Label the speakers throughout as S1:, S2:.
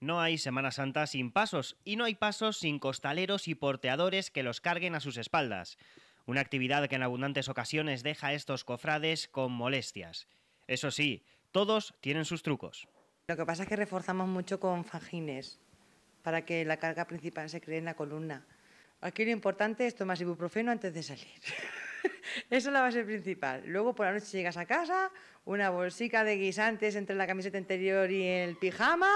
S1: No hay Semana Santa sin pasos y no hay pasos sin costaleros y porteadores que los carguen a sus espaldas, una actividad que en abundantes ocasiones deja a estos cofrades con molestias. Eso sí, todos tienen sus trucos. Lo que pasa es que reforzamos mucho con
S2: fajines, para que la carga principal se cree en la columna. Aquí lo importante es tomar ibuprofeno antes de salir. Eso es la base principal. Luego por la noche llegas a casa, una bolsica de guisantes entre la camiseta interior y el pijama,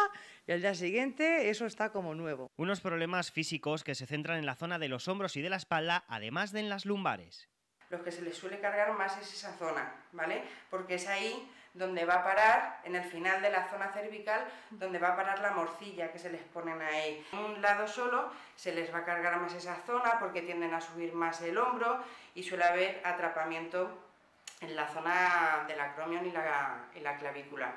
S2: y al día siguiente eso está como nuevo.
S1: Unos problemas físicos que se centran en la zona de los hombros y de la espalda, además de en las lumbares.
S3: Lo que se les suele cargar más es esa zona, ¿vale? Porque es ahí donde va a parar, en el final de la zona cervical, donde va a parar la morcilla que se les ponen ahí. En Un lado solo se les va a cargar más esa zona porque tienden a subir más el hombro y suele haber atrapamiento en la zona del acromion y la, y la clavícula.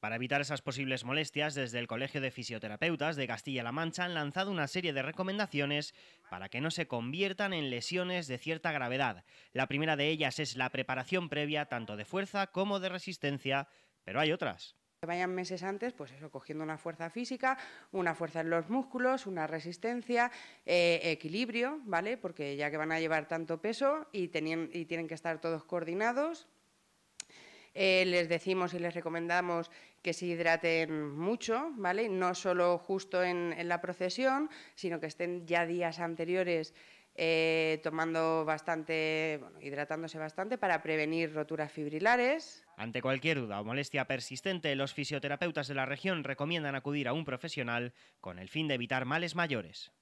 S1: Para evitar esas posibles molestias, desde el Colegio de Fisioterapeutas de Castilla-La Mancha han lanzado una serie de recomendaciones para que no se conviertan en lesiones de cierta gravedad. La primera de ellas es la preparación previa tanto de fuerza como de resistencia, pero hay otras
S3: Que vayan meses antes, pues eso, cogiendo una fuerza física, una fuerza en los músculos, una resistencia, eh, equilibrio, ¿vale? Porque ya que van a llevar tanto peso y, y tienen que estar todos coordinados, eh, les decimos y les recomendamos que se hidraten mucho, ¿vale? No solo justo en, la procesión, sino que estén ya días anteriores eh, tomando bastante, hidratándose bastante para prevenir roturas fibrilares.
S1: Ante cualquier duda o molestia persistente, los fisioterapeutas de la región recomiendan acudir a un profesional con el fin de evitar males mayores.